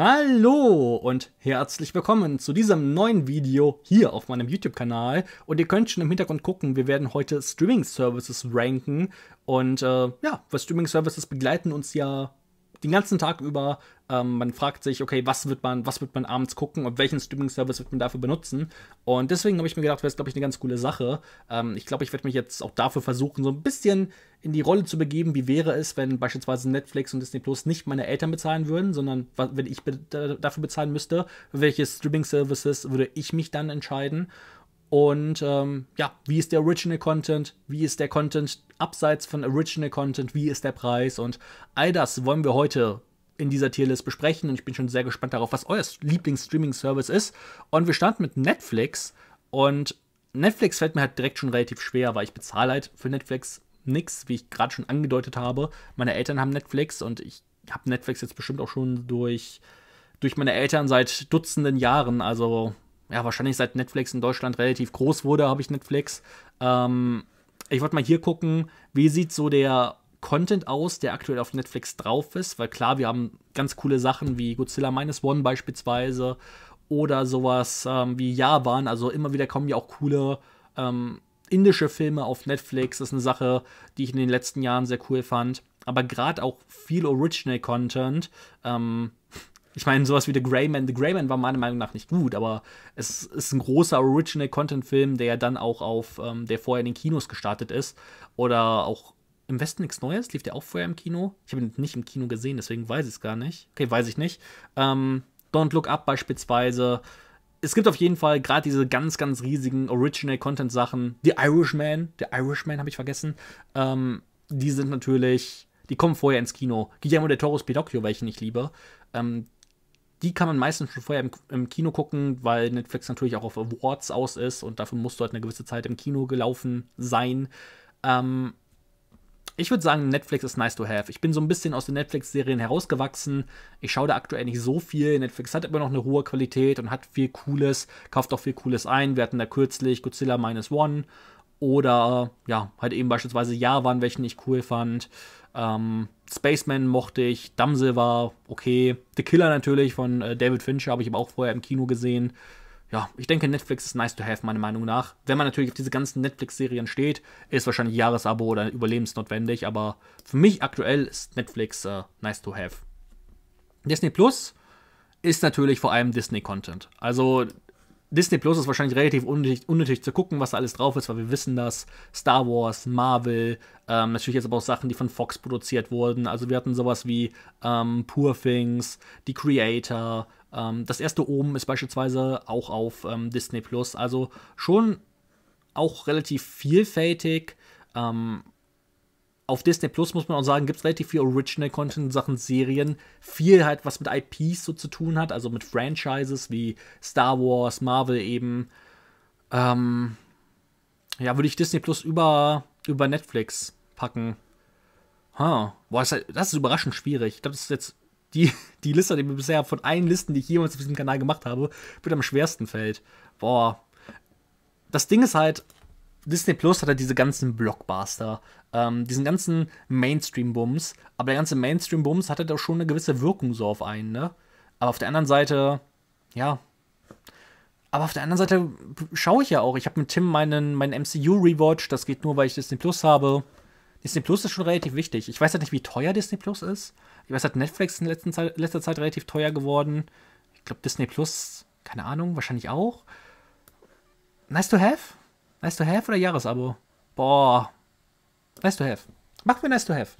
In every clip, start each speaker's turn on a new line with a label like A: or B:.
A: Hallo und herzlich willkommen zu diesem neuen Video hier auf meinem YouTube-Kanal. Und ihr könnt schon im Hintergrund gucken, wir werden heute Streaming-Services ranken. Und äh, ja, weil Streaming-Services begleiten uns ja den ganzen Tag über. Ähm, man fragt sich, okay, was wird man, was wird man abends gucken und welchen Streaming-Service wird man dafür benutzen? Und deswegen habe ich mir gedacht, wäre es, glaube ich, eine ganz coole Sache. Ähm, ich glaube, ich werde mich jetzt auch dafür versuchen, so ein bisschen in die Rolle zu begeben, wie wäre es, wenn beispielsweise Netflix und Disney Plus nicht meine Eltern bezahlen würden, sondern wenn ich be dafür bezahlen müsste, welche Streaming-Services würde ich mich dann entscheiden? Und ähm, ja, wie ist der Original Content? Wie ist der Content abseits von Original Content? Wie ist der Preis? Und all das wollen wir heute in dieser Tierlist besprechen. Und ich bin schon sehr gespannt darauf, was euer Lieblings-Streaming-Service ist. Und wir starten mit Netflix. Und Netflix fällt mir halt direkt schon relativ schwer, weil ich bezahle halt für Netflix nichts, wie ich gerade schon angedeutet habe. Meine Eltern haben Netflix und ich habe Netflix jetzt bestimmt auch schon durch, durch meine Eltern seit Dutzenden Jahren. Also ja, wahrscheinlich seit Netflix in Deutschland relativ groß wurde, habe ich Netflix. Ähm, ich wollte mal hier gucken, wie sieht so der Content aus, der aktuell auf Netflix drauf ist, weil klar, wir haben ganz coole Sachen wie Godzilla Minus One beispielsweise oder sowas ähm, wie Japan. Also immer wieder kommen ja auch coole ähm, indische Filme auf Netflix. Das ist eine Sache, die ich in den letzten Jahren sehr cool fand. Aber gerade auch viel Original Content. Ähm, ich meine, sowas wie The Grey Man. The Grey Man war meiner Meinung nach nicht gut, aber es ist ein großer Original-Content-Film, der ja dann auch auf, ähm, der vorher in den Kinos gestartet ist. Oder auch im Westen nichts Neues, lief der auch vorher im Kino. Ich habe ihn nicht im Kino gesehen, deswegen weiß ich es gar nicht. Okay, weiß ich nicht. Ähm, Don't Look Up beispielsweise. Es gibt auf jeden Fall gerade diese ganz, ganz riesigen Original-Content-Sachen. The Irishman, The Irishman habe ich vergessen. Ähm, die sind natürlich, die kommen vorher ins Kino. Guillermo del Toro's Pinocchio, welchen ich liebe. Ähm, die kann man meistens schon vorher im, im, Kino gucken, weil Netflix natürlich auch auf Awards aus ist und dafür musst du halt eine gewisse Zeit im Kino gelaufen sein. Ähm, ich würde sagen, Netflix ist nice to have. Ich bin so ein bisschen aus den Netflix-Serien herausgewachsen. Ich schaue da aktuell nicht so viel. Netflix hat immer noch eine hohe Qualität und hat viel Cooles, kauft auch viel Cooles ein. Wir hatten da kürzlich Godzilla Minus One oder ja, halt eben beispielsweise Javan, welchen ich cool fand. Ähm, Spaceman mochte ich, Damsel war okay. The Killer natürlich von äh, David Fincher habe ich aber auch vorher im Kino gesehen. Ja, ich denke, Netflix ist nice to have, meiner Meinung nach. Wenn man natürlich auf diese ganzen Netflix-Serien steht, ist wahrscheinlich Jahresabo oder überlebensnotwendig, aber für mich aktuell ist Netflix äh, nice to have. Disney Plus ist natürlich vor allem Disney-Content. Also Disney Plus ist wahrscheinlich relativ unnötig, unnötig, zu gucken, was da alles drauf ist, weil wir wissen, dass Star Wars, Marvel, ähm, natürlich jetzt aber auch Sachen, die von Fox produziert wurden. Also wir hatten sowas wie ähm, Poor Things, Die Creator. Ähm, das erste Oben ist beispielsweise auch auf ähm, Disney Plus. Also schon auch relativ vielfältig. Ähm, auf Disney Plus muss man auch sagen, gibt es relativ viel Original Content in Sachen Serien. Viel halt, was mit IPs so zu tun hat, also mit Franchises wie Star Wars, Marvel eben. Ähm, ja, würde ich Disney Plus über, über Netflix packen. Huh. Boah, das ist, halt, das ist überraschend schwierig. Ich glaube, das ist jetzt die, die Liste, die mir bisher von allen Listen, die ich jemals auf diesem Kanal gemacht habe, mit am schwersten fällt. Boah. Das Ding ist halt, Disney Plus hat ja diese ganzen Blockbuster, ähm, diesen ganzen Mainstream-Bums. Aber der ganze Mainstream-Bums hat ja doch schon eine gewisse Wirkung so auf einen, ne? Aber auf der anderen Seite, ja. Aber auf der anderen Seite schaue ich ja auch. Ich habe mit Tim meinen, meinen MCU-Rewatch. Das geht nur, weil ich Disney Plus habe. Disney Plus ist schon relativ wichtig. Ich weiß halt nicht, wie teuer Disney Plus ist. Ich weiß halt, Netflix ist in letzter Zeit, letzter Zeit relativ teuer geworden. Ich glaube, Disney Plus, keine Ahnung, wahrscheinlich auch. Nice to have? Nice to have oder Jahresabo? Boah. Nice to have. Mach mir nice to have.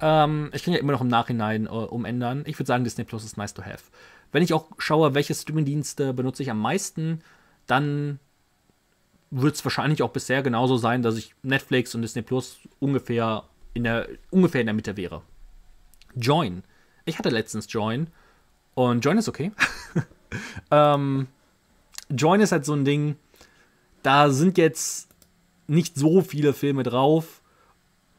A: Ähm, ich kann ja immer noch im Nachhinein äh, umändern. Ich würde sagen, Disney Plus ist nice to have. Wenn ich auch schaue, welche Streamingdienste benutze ich am meisten, dann wird es wahrscheinlich auch bisher genauso sein, dass ich Netflix und Disney Plus ungefähr in der, ungefähr in der Mitte wäre. Join. Ich hatte letztens Join und Join ist okay. ähm, Join ist halt so ein Ding, da sind jetzt nicht so viele Filme drauf.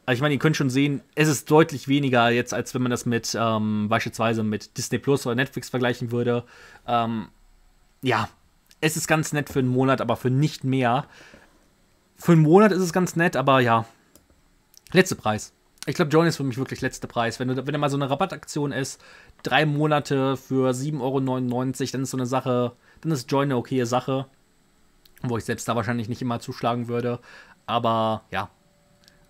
A: Also ich meine, ihr könnt schon sehen, es ist deutlich weniger jetzt, als wenn man das mit ähm, beispielsweise mit Disney Plus oder Netflix vergleichen würde. Ähm, ja, es ist ganz nett für einen Monat, aber für nicht mehr. Für einen Monat ist es ganz nett, aber ja. Letzter Preis. Ich glaube, Join ist für mich wirklich letzter Preis. Wenn, du, wenn da mal so eine Rabattaktion ist, drei Monate für 7,99 Euro, dann ist so eine Sache, dann ist Join eine okaye Sache wo ich selbst da wahrscheinlich nicht immer zuschlagen würde. Aber ja,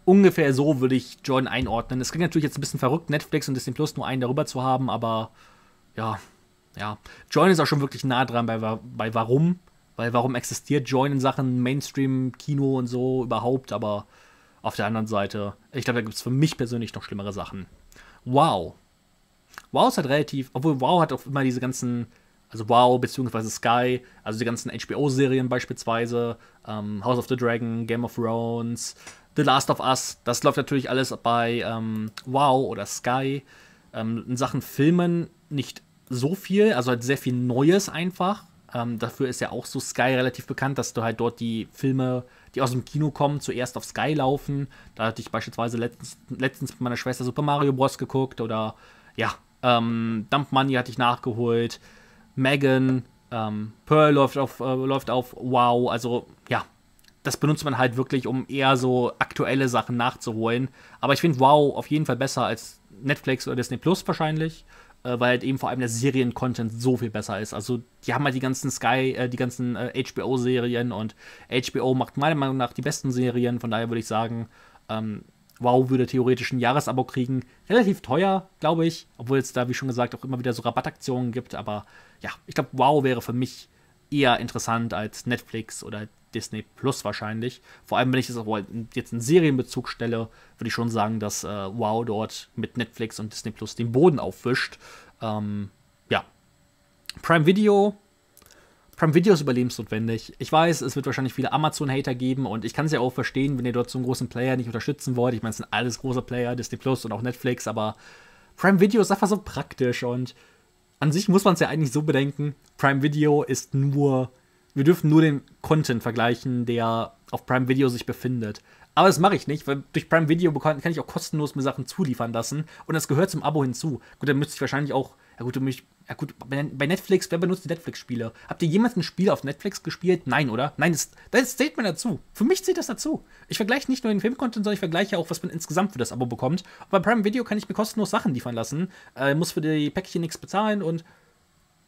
A: ungefähr so würde ich Jordan einordnen. Es klingt natürlich jetzt ein bisschen verrückt, Netflix und Disney Plus nur einen darüber zu haben, aber ja, ja. Jordan ist auch schon wirklich nah dran bei, bei warum. Weil warum existiert Join in Sachen Mainstream, Kino und so überhaupt, aber auf der anderen Seite, ich glaube, da gibt es für mich persönlich noch schlimmere Sachen. Wow. Wow ist halt relativ, obwohl Wow hat auch immer diese ganzen also Wow beziehungsweise Sky, also die ganzen HBO-Serien beispielsweise, ähm, House of the Dragon, Game of Thrones, The Last of Us, das läuft natürlich alles bei ähm, Wow oder Sky. Ähm, in Sachen Filmen nicht so viel, also halt sehr viel Neues einfach. Ähm, dafür ist ja auch so Sky relativ bekannt, dass du halt dort die Filme, die aus dem Kino kommen, zuerst auf Sky laufen. Da hatte ich beispielsweise letztens, letztens mit meiner Schwester Super Mario Bros. geguckt oder ja, ähm, Dump Money hatte ich nachgeholt. Megan, ähm, Pearl läuft auf, äh, läuft auf Wow. Also ja, das benutzt man halt wirklich, um eher so aktuelle Sachen nachzuholen. Aber ich finde Wow auf jeden Fall besser als Netflix oder Disney Plus wahrscheinlich, äh, weil halt eben vor allem der Serien-Content so viel besser ist. Also die haben halt die ganzen Sky, äh, die ganzen HBO-Serien äh, und HBO macht meiner Meinung nach die besten Serien. Von daher würde ich sagen, ähm, WoW würde theoretisch ein Jahresabo kriegen. Relativ teuer, glaube ich. Obwohl es da, wie schon gesagt, auch immer wieder so Rabattaktionen gibt. Aber ja, ich glaube, WoW wäre für mich eher interessant als Netflix oder Disney Plus wahrscheinlich. Vor allem, wenn ich es auch jetzt in Serienbezug stelle, würde ich schon sagen, dass äh, WoW dort mit Netflix und Disney Plus den Boden aufwischt. Ähm, ja. Prime Video Prime Video ist überlebensnotwendig. Ich weiß, es wird wahrscheinlich viele Amazon-Hater geben und ich kann es ja auch verstehen, wenn ihr dort so einen großen Player nicht unterstützen wollt. Ich meine, es sind alles große Player, Disney Plus und auch Netflix, aber Prime Video ist einfach so praktisch und an sich muss man es ja eigentlich so bedenken, Prime Video ist nur, wir dürfen nur den Content vergleichen, der auf Prime Video sich befindet. Aber das mache ich nicht, weil durch Prime Video kann ich auch kostenlos mir Sachen zuliefern lassen und das gehört zum Abo hinzu. Gut, dann müsste ich wahrscheinlich auch, ja gut, du müsste ja gut, bei Netflix, wer benutzt die Netflix-Spiele? Habt ihr jemals ein Spiel auf Netflix gespielt? Nein, oder? Nein, das, das zählt mir dazu. Für mich zählt das dazu. Ich vergleiche nicht nur den Filmcontent, sondern ich vergleiche auch, was man insgesamt für das Abo bekommt. Und bei Prime Video kann ich mir kostenlos Sachen liefern lassen, äh, muss für die Päckchen nichts bezahlen und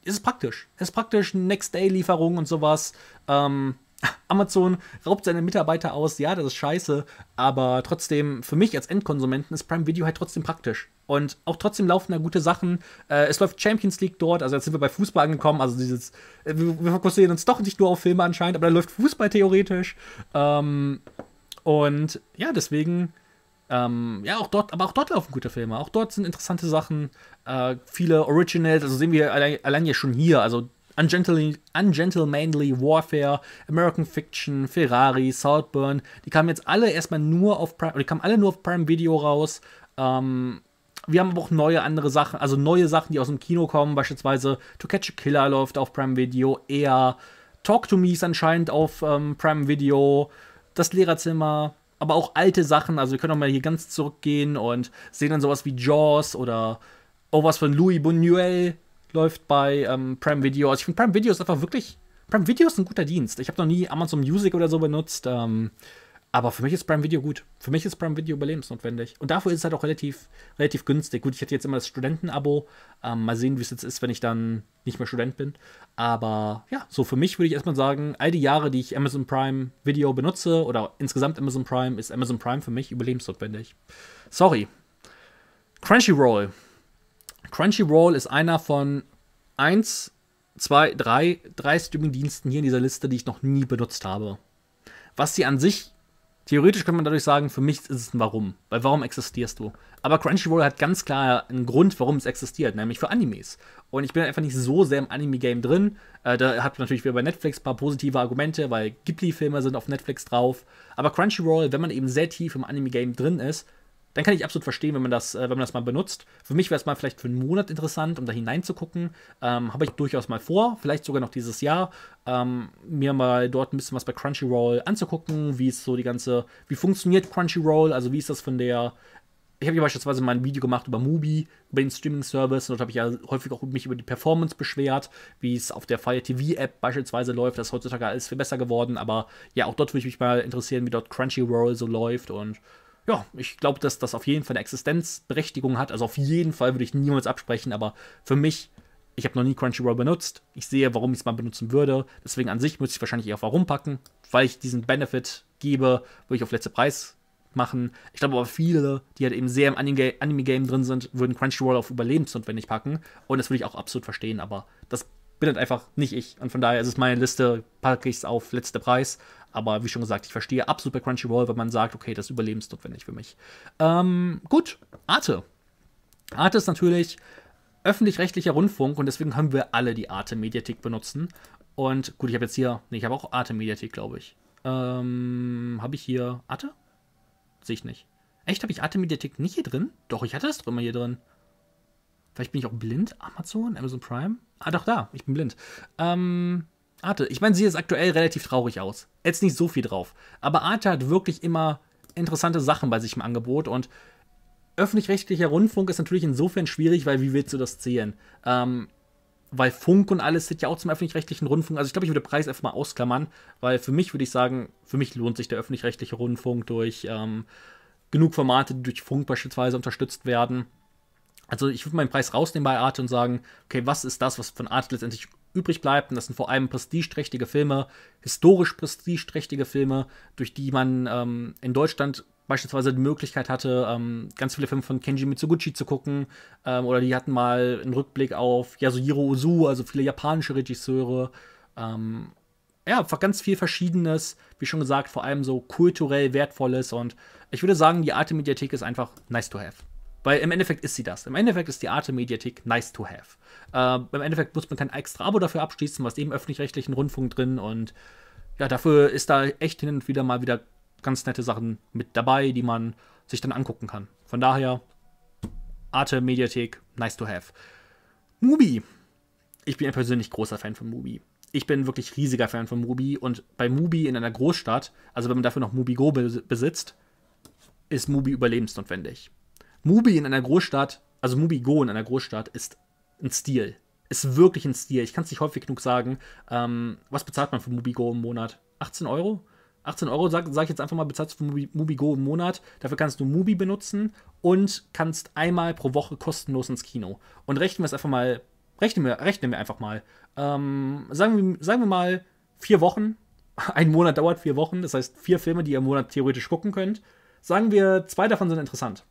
A: es ist praktisch. es Ist praktisch Next-Day-Lieferung und sowas. Ähm, Amazon raubt seine Mitarbeiter aus, ja, das ist scheiße, aber trotzdem, für mich als Endkonsumenten ist Prime Video halt trotzdem praktisch. Und auch trotzdem laufen da gute Sachen. Äh, es läuft Champions League dort, also jetzt sind wir bei Fußball angekommen. Also dieses, äh, wir, wir fokussieren uns doch nicht nur auf Filme anscheinend, aber da läuft Fußball theoretisch. Ähm, und ja, deswegen, ähm, ja, auch dort, aber auch dort laufen gute Filme. Auch dort sind interessante Sachen, äh, viele Originals, also sehen wir allein, allein ja schon hier, also Ungentlemanly Warfare, American Fiction, Ferrari, Saltburn, die kamen jetzt alle erstmal nur auf Prime, die kamen alle nur auf Prime Video raus. Ähm, wir haben aber auch neue andere Sachen, also neue Sachen, die aus dem Kino kommen, beispielsweise To Catch a Killer läuft auf Prime Video, eher Talk to Me ist anscheinend auf ähm, Prime Video, das Lehrerzimmer, aber auch alte Sachen, also wir können auch mal hier ganz zurückgehen und sehen dann sowas wie Jaws oder auch was von Louis Buñuel läuft bei ähm, Prime Video. Also ich finde Prime Video ist einfach wirklich, Prime Video ist ein guter Dienst. Ich habe noch nie Amazon Music oder so benutzt. Ähm, aber für mich ist Prime Video gut. Für mich ist Prime Video überlebensnotwendig. Und dafür ist es halt auch relativ, relativ günstig. Gut, ich hätte jetzt immer das Studentenabo. Ähm, mal sehen, wie es jetzt ist, wenn ich dann nicht mehr Student bin. Aber ja, so für mich würde ich erstmal sagen, all die Jahre, die ich Amazon Prime Video benutze oder insgesamt Amazon Prime, ist Amazon Prime für mich überlebensnotwendig. Sorry. Crunchyroll. Crunchyroll ist einer von 1, 2, 3, 3 Streaming-Diensten hier in dieser Liste, die ich noch nie benutzt habe. Was sie an sich Theoretisch könnte man dadurch sagen, für mich ist es ein Warum. Weil warum existierst du? Aber Crunchyroll hat ganz klar einen Grund, warum es existiert, nämlich für Animes. Und ich bin einfach nicht so sehr im Anime-Game drin. Äh, da hat man natürlich wieder bei Netflix ein paar positive Argumente, weil Ghibli-Filme sind auf Netflix drauf. Aber Crunchyroll, wenn man eben sehr tief im Anime-Game drin ist, dann kann ich absolut verstehen, wenn man das, äh, wenn man das mal benutzt. Für mich wäre es mal vielleicht für einen Monat interessant, um da hineinzugucken. Ähm, Habe ich durchaus mal vor, vielleicht sogar noch dieses Jahr, ähm, mir mal dort ein bisschen was bei Crunchyroll anzugucken, wie ist so die ganze, wie funktioniert Crunchyroll, also wie ist das von der ich habe ja beispielsweise mal ein Video gemacht über Mubi, über den Streaming-Service. Dort habe ich ja häufig auch mich über die Performance beschwert, wie es auf der Fire TV-App beispielsweise läuft. Das ist heutzutage alles viel besser geworden. Aber ja, auch dort würde ich mich mal interessieren, wie dort Crunchyroll so läuft. Und ja, ich glaube, dass das auf jeden Fall eine Existenzberechtigung hat. Also auf jeden Fall würde ich niemals absprechen, aber für mich, ich habe noch nie Crunchyroll benutzt. Ich sehe, warum ich es mal benutzen würde. Deswegen an sich müsste ich wahrscheinlich eher Warum packen, weil ich diesen Benefit gebe, würde ich auf letzte Preis machen. Ich glaube aber viele, die halt eben sehr im Anime-Game drin sind, würden Crunchyroll auf überlebensnotwendig packen. Und das würde ich auch absolut verstehen, aber das bin halt einfach nicht ich. Und von daher ist es meine Liste, packe ich es auf letzte Preis. Aber wie schon gesagt, ich verstehe absolut bei Crunchyroll, wenn man sagt, okay, das ist überlebensnotwendig für mich. Ähm, gut, Arte. Arte ist natürlich öffentlich-rechtlicher Rundfunk und deswegen haben wir alle die Arte-Mediathek benutzen. Und gut, ich habe jetzt hier, nee, ich habe auch Arte-Mediathek, glaube ich. Ähm, habe ich hier Arte? Sehe ich nicht. Echt, habe ich Arte Mediathek nicht hier drin? Doch, ich hatte das doch immer hier drin. Vielleicht bin ich auch blind. Amazon, Amazon Prime? Ah, doch, da. Ich bin blind. Ähm, Arte, ich meine, sie ist aktuell relativ traurig aus. Jetzt nicht so viel drauf. Aber Arte hat wirklich immer interessante Sachen bei sich im Angebot und öffentlich-rechtlicher Rundfunk ist natürlich insofern schwierig, weil wie willst du das zählen? Ähm, weil Funk und alles sind ja auch zum öffentlich-rechtlichen Rundfunk. Also ich glaube, ich würde den Preis einfach mal ausklammern, weil für mich würde ich sagen, für mich lohnt sich der öffentlich-rechtliche Rundfunk durch ähm, genug Formate, die durch Funk beispielsweise unterstützt werden. Also ich würde meinen Preis rausnehmen bei Arte und sagen, okay, was ist das, was von Arte letztendlich übrig bleibt. Und das sind vor allem prestigeträchtige Filme, historisch prestigeträchtige Filme, durch die man ähm, in Deutschland beispielsweise die Möglichkeit hatte, ähm, ganz viele Filme von Kenji Mitsuguchi zu gucken. Ähm, oder die hatten mal einen Rückblick auf Yasuhiro Ozu, also viele japanische Regisseure. Ähm, ja, einfach ganz viel Verschiedenes, wie schon gesagt, vor allem so kulturell Wertvolles. Und ich würde sagen, die Arte-Mediathek ist einfach nice to have. Weil im Endeffekt ist sie das. Im Endeffekt ist die Arte-Mediathek nice to have. Äh, Im Endeffekt muss man kein extra Abo dafür abschließen, was eben öffentlich-rechtlichen Rundfunk drin und ja, dafür ist da echt hin und wieder mal wieder ganz nette Sachen mit dabei, die man sich dann angucken kann. Von daher, Arte Mediathek, nice to have. Mubi. Ich bin ja persönlich großer Fan von Mubi. Ich bin wirklich riesiger Fan von Mubi und bei Mubi in einer Großstadt, also wenn man dafür noch Mubi Go besitzt, ist Mubi überlebensnotwendig. Mubi in einer Großstadt, also Mubi Go in einer Großstadt, ist ein Stil. Ist wirklich ein Stil. Ich kann es nicht häufig genug sagen. Ähm, was bezahlt man für Mubi Go im Monat? 18 Euro? 18 Euro, sage sag ich jetzt einfach mal, bezahlst du für Go im Monat. Dafür kannst du Mubi benutzen und kannst einmal pro Woche kostenlos ins Kino. Und rechnen wir es einfach mal, rechnen wir, rechnen wir einfach mal. Ähm, sagen, wir, sagen wir mal vier Wochen. Ein Monat dauert vier Wochen, das heißt vier Filme, die ihr im Monat theoretisch gucken könnt. Sagen wir, zwei davon sind interessant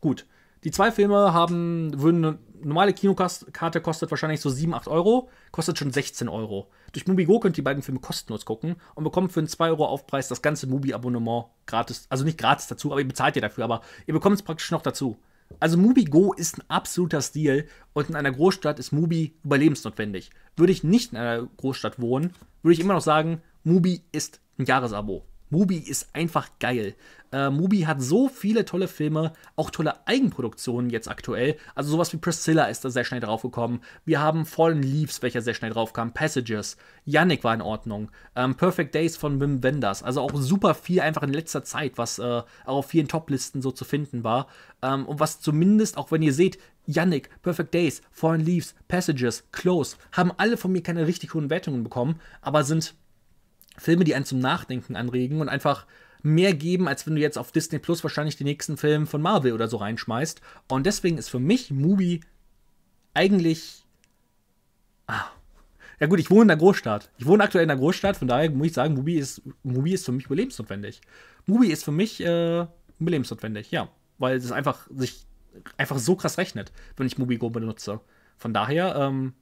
A: gut. Die zwei Filme haben, würden eine normale Kinokarte kostet wahrscheinlich so 7, 8 Euro, kostet schon 16 Euro. Durch Mubigo könnt ihr die beiden Filme kostenlos gucken und bekommt für einen 2 Euro Aufpreis das ganze Mubi-Abonnement gratis, also nicht gratis dazu, aber ihr bezahlt ihr dafür, aber ihr bekommt es praktisch noch dazu. Also Mubigo ist ein absoluter Stil und in einer Großstadt ist Mubi überlebensnotwendig. Würde ich nicht in einer Großstadt wohnen, würde ich immer noch sagen, Mubi ist ein Jahresabo. Mubi ist einfach geil. Äh, Mubi hat so viele tolle Filme, auch tolle Eigenproduktionen jetzt aktuell. Also sowas wie Priscilla ist da sehr schnell draufgekommen. Wir haben Fallen Leaves, welcher sehr schnell draufkam. Passages. Yannick war in Ordnung. Ähm, Perfect Days von Wim Wenders. Also auch super viel einfach in letzter Zeit, was äh, auch auf vielen Toplisten so zu finden war. Ähm, und was zumindest, auch wenn ihr seht, Yannick, Perfect Days, Fallen Leaves, Passages, Close, haben alle von mir keine richtig hohen Wertungen bekommen, aber sind Filme, die einen zum Nachdenken anregen und einfach mehr geben, als wenn du jetzt auf Disney Plus wahrscheinlich den nächsten Film von Marvel oder so reinschmeißt. Und deswegen ist für mich Mubi eigentlich. Ah. Ja gut, ich wohne in der Großstadt. Ich wohne aktuell in der Großstadt, von daher muss ich sagen, Mubi ist, Mubi ist für mich überlebensnotwendig. Mubi ist für mich äh, überlebensnotwendig, ja. Weil es einfach sich einfach so krass rechnet, wenn ich Mubi Go benutze. Von daher, ähm,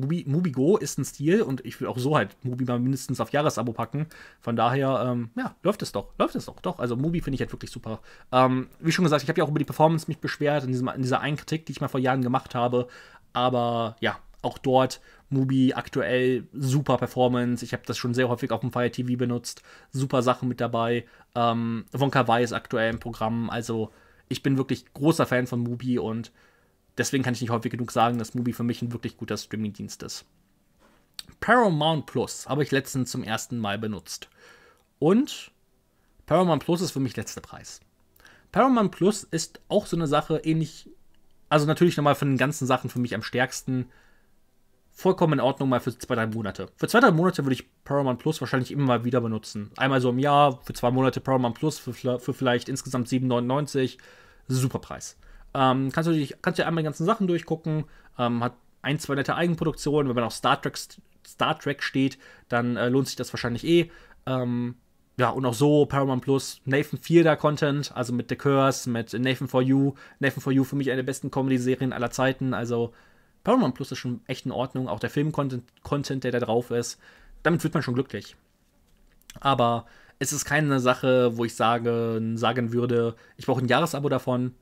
A: Mubi, Mubigo ist ein Stil und ich will auch so halt Mubi mal mindestens auf Jahresabo packen. Von daher, ähm, ja, läuft es doch, läuft es doch, doch. Also Mubi finde ich halt wirklich super. Ähm, wie schon gesagt, ich habe ja auch über die Performance mich beschwert in, diesem, in dieser einen Kritik, die ich mal vor Jahren gemacht habe. Aber ja, auch dort Mubi aktuell super Performance. Ich habe das schon sehr häufig auf dem Fire TV benutzt. Super Sachen mit dabei. Ähm, Wonka Weiß aktuell im Programm. Also ich bin wirklich großer Fan von Mubi und Deswegen kann ich nicht häufig genug sagen, dass Mubi für mich ein wirklich guter Streamingdienst ist. Paramount Plus habe ich letztens zum ersten Mal benutzt. Und Paramount Plus ist für mich letzter Preis. Paramount Plus ist auch so eine Sache ähnlich, also natürlich nochmal von den ganzen Sachen für mich am stärksten. Vollkommen in Ordnung mal für zwei, drei Monate. Für zwei, drei Monate würde ich Paramount Plus wahrscheinlich immer mal wieder benutzen. Einmal so im Jahr, für zwei Monate Paramount Plus für, für vielleicht insgesamt 7,99. Super Preis. Ähm, kannst, du dich, kannst du einmal die ganzen Sachen durchgucken. Ähm, hat ein, zwei nette Eigenproduktionen. Wenn man auf Star Trek, Star Trek steht, dann äh, lohnt sich das wahrscheinlich eh. Ähm, ja, und auch so Paramount Plus, Nathan Fielder Content, also mit The Curse, mit Nathan for You. Nathan for You für mich eine der besten Comedy-Serien aller Zeiten. Also Paramount Plus ist schon echt in Ordnung. Auch der Film-Content, der da drauf ist, damit wird man schon glücklich. Aber es ist keine Sache, wo ich sagen, sagen würde, ich brauche ein Jahresabo davon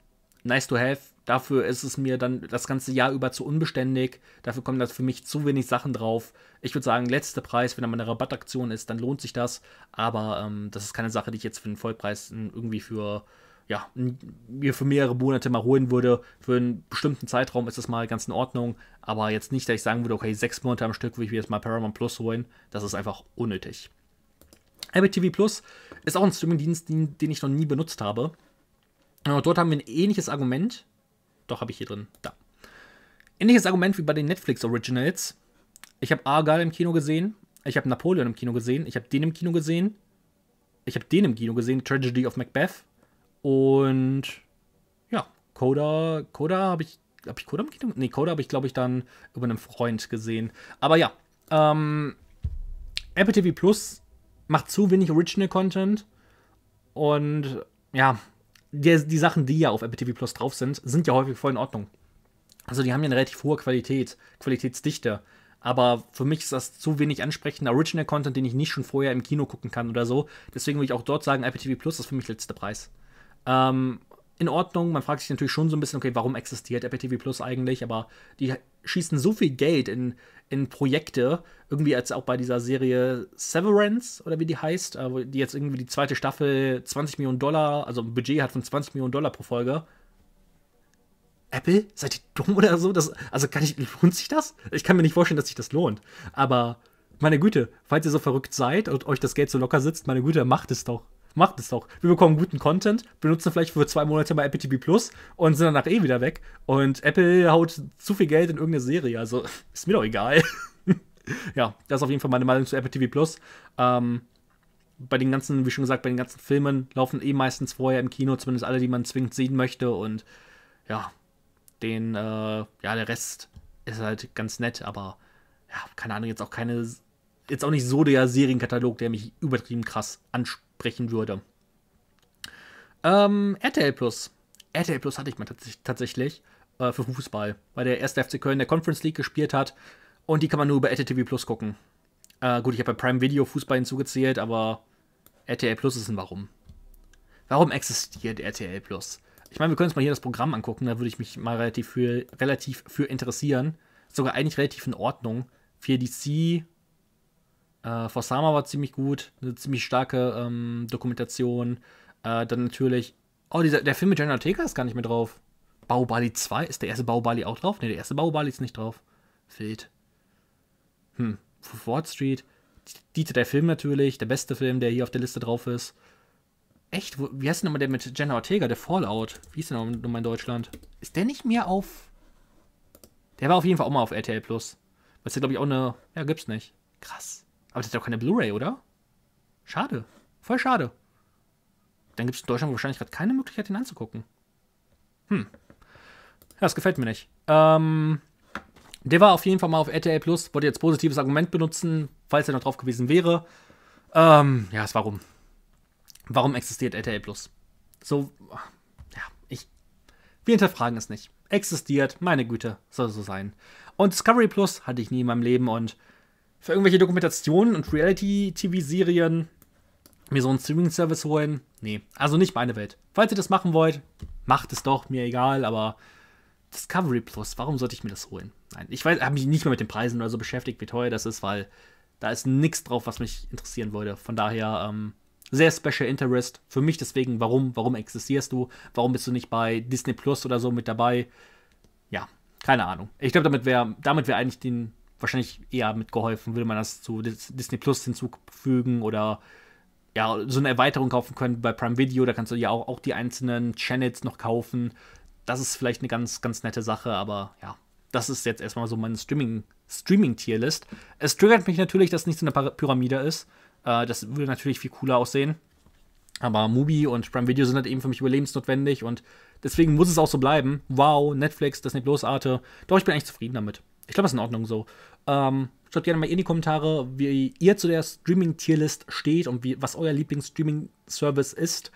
A: nice to have. Dafür ist es mir dann das ganze Jahr über zu unbeständig. Dafür kommen da für mich zu wenig Sachen drauf. Ich würde sagen, letzter Preis, wenn da mal eine Rabattaktion ist, dann lohnt sich das. Aber ähm, das ist keine Sache, die ich jetzt für den Vollpreis ähm, irgendwie für, ja, mir für mehrere Monate mal holen würde. Für einen bestimmten Zeitraum ist das mal ganz in Ordnung. Aber jetzt nicht, dass ich sagen würde, okay, sechs Monate am Stück würde ich mir jetzt mal Paramount Plus holen. Das ist einfach unnötig. Apple TV Plus ist auch ein Streamingdienst, den, den ich noch nie benutzt habe. Und genau, dort haben wir ein ähnliches Argument. Doch, habe ich hier drin. Da. Ähnliches Argument wie bei den Netflix Originals. Ich habe Argyle im Kino gesehen. Ich habe Napoleon im Kino gesehen. Ich habe den im Kino gesehen. Ich habe den im Kino gesehen. Tragedy of Macbeth. Und ja, Coda, Coda habe ich, habe ich Coda im Kino? Nee, Coda habe ich, glaube ich, dann über einen Freund gesehen. Aber ja, ähm, Apple TV Plus macht zu wenig Original Content. Und ja, die, die Sachen, die ja auf Apple TV Plus drauf sind, sind ja häufig voll in Ordnung. Also die haben ja eine relativ hohe Qualität, Qualitätsdichte. Aber für mich ist das zu wenig ansprechender Original-Content, den ich nicht schon vorher im Kino gucken kann oder so. Deswegen würde ich auch dort sagen, Apple TV Plus ist für mich der letzte Preis. Ähm, in Ordnung, man fragt sich natürlich schon so ein bisschen, okay, warum existiert Apple TV Plus eigentlich? Aber die schießen so viel Geld in, in Projekte, irgendwie als auch bei dieser Serie Severance oder wie die heißt, äh, die jetzt irgendwie die zweite Staffel 20 Millionen Dollar, also ein Budget hat von 20 Millionen Dollar pro Folge. Apple, seid ihr dumm oder so? Das, also kann ich, lohnt sich das? Ich kann mir nicht vorstellen, dass sich das lohnt. Aber meine Güte, falls ihr so verrückt seid und euch das Geld so locker sitzt, meine Güte, macht es doch macht es doch. Wir bekommen guten Content, benutzen vielleicht für zwei Monate mal Apple TV Plus und sind danach eh wieder weg. Und Apple haut zu viel Geld in irgendeine Serie, also ist mir doch egal. ja, das ist auf jeden Fall meine Meinung zu Apple TV Plus. Ähm, bei den ganzen, wie schon gesagt, bei den ganzen Filmen laufen eh meistens vorher im Kino, zumindest alle, die man zwingend sehen möchte. Und ja, den, äh, ja, der Rest ist halt ganz nett, aber ja, keine Ahnung, jetzt auch keine, jetzt auch nicht so der Serienkatalog, der mich übertrieben krass anspricht brechen würde. Ähm, RTL Plus. RTL Plus hatte ich mal tatsächlich äh, für Fußball, weil der erste FC Köln der Conference League gespielt hat und die kann man nur über RTL TV Plus gucken. Äh, gut, ich habe bei Prime Video Fußball hinzugezählt, aber RTL Plus ist ein Warum. Warum existiert RTL Plus? Ich meine, wir können uns mal hier das Programm angucken, da würde ich mich mal relativ für, relativ für interessieren. Sogar eigentlich relativ in Ordnung. 4 DC, äh, Forsama war ziemlich gut, eine ziemlich starke ähm, Dokumentation. Äh, dann natürlich, oh, dieser, der Film mit Jenna Ortega ist gar nicht mehr drauf. Baubali 2, ist der erste Baubali auch drauf? Ne, der erste Baubali ist nicht drauf. Fehlt. Hm, Ford Street. Dieter, der Film natürlich, der beste Film, der hier auf der Liste drauf ist. Echt? Wo, wie heißt denn nochmal der mit Jenna Ortega, der Fallout? Wie ist der nochmal in Deutschland? Ist der nicht mehr auf. Der war auf jeden Fall auch mal auf RTL Plus. Was ja, glaube ich, auch eine. Ja, gibt's nicht. Krass. Aber das ist ja auch keine Blu-ray, oder? Schade. Voll schade. Dann gibt es in Deutschland wahrscheinlich gerade keine Möglichkeit, den anzugucken. Hm. Ja, das gefällt mir nicht. Ähm, der war auf jeden Fall mal auf RTL Plus. Wollte jetzt positives Argument benutzen, falls er noch drauf gewesen wäre. Ähm, ja, es warum. Warum existiert RTL Plus? So, ja, ich. Wir hinterfragen es nicht. Existiert, meine Güte, soll so sein. Und Discovery Plus hatte ich nie in meinem Leben und für irgendwelche Dokumentationen und Reality-TV-Serien mir so einen Streaming-Service holen. Nee, also nicht meine Welt. Falls ihr das machen wollt, macht es doch, mir egal, aber Discovery Plus, warum sollte ich mir das holen? Nein, ich weiß, habe mich nicht mehr mit den Preisen oder so beschäftigt, wie teuer das ist, weil da ist nichts drauf, was mich interessieren würde. Von daher, ähm, sehr special interest für mich deswegen, warum, warum existierst du? Warum bist du nicht bei Disney Plus oder so mit dabei? Ja, keine Ahnung. Ich glaube, damit wäre damit wär eigentlich den wahrscheinlich eher mitgeholfen, würde man das zu Disney Plus hinzufügen oder ja, so eine Erweiterung kaufen können bei Prime Video, da kannst du ja auch, auch die einzelnen Channels noch kaufen. Das ist vielleicht eine ganz, ganz nette Sache, aber ja, das ist jetzt erstmal so meine Streaming-Tierlist. Streaming es triggert mich natürlich, dass es nicht so eine Pyramide ist. Äh, das würde natürlich viel cooler aussehen. Aber Mubi und Prime Video sind halt eben für mich überlebensnotwendig und deswegen muss es auch so bleiben. Wow, Netflix, das nicht Arte. Doch, ich bin eigentlich zufrieden damit. Ich glaube, das ist in Ordnung so. Ähm, schreibt gerne mal in die Kommentare, wie ihr zu der Streaming-Tierlist steht und wie, was euer Lieblings-Streaming-Service ist.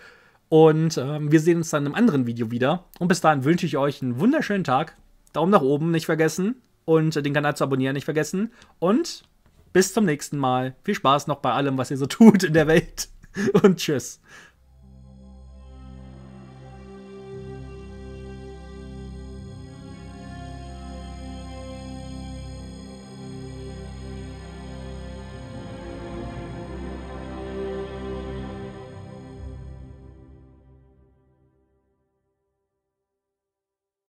A: Und ähm, wir sehen uns dann im anderen Video wieder. Und bis dahin wünsche ich euch einen wunderschönen Tag. Daumen nach oben, nicht vergessen. Und den Kanal zu abonnieren, nicht vergessen. Und bis zum nächsten Mal. Viel Spaß noch bei allem, was ihr so tut in der Welt. Und tschüss.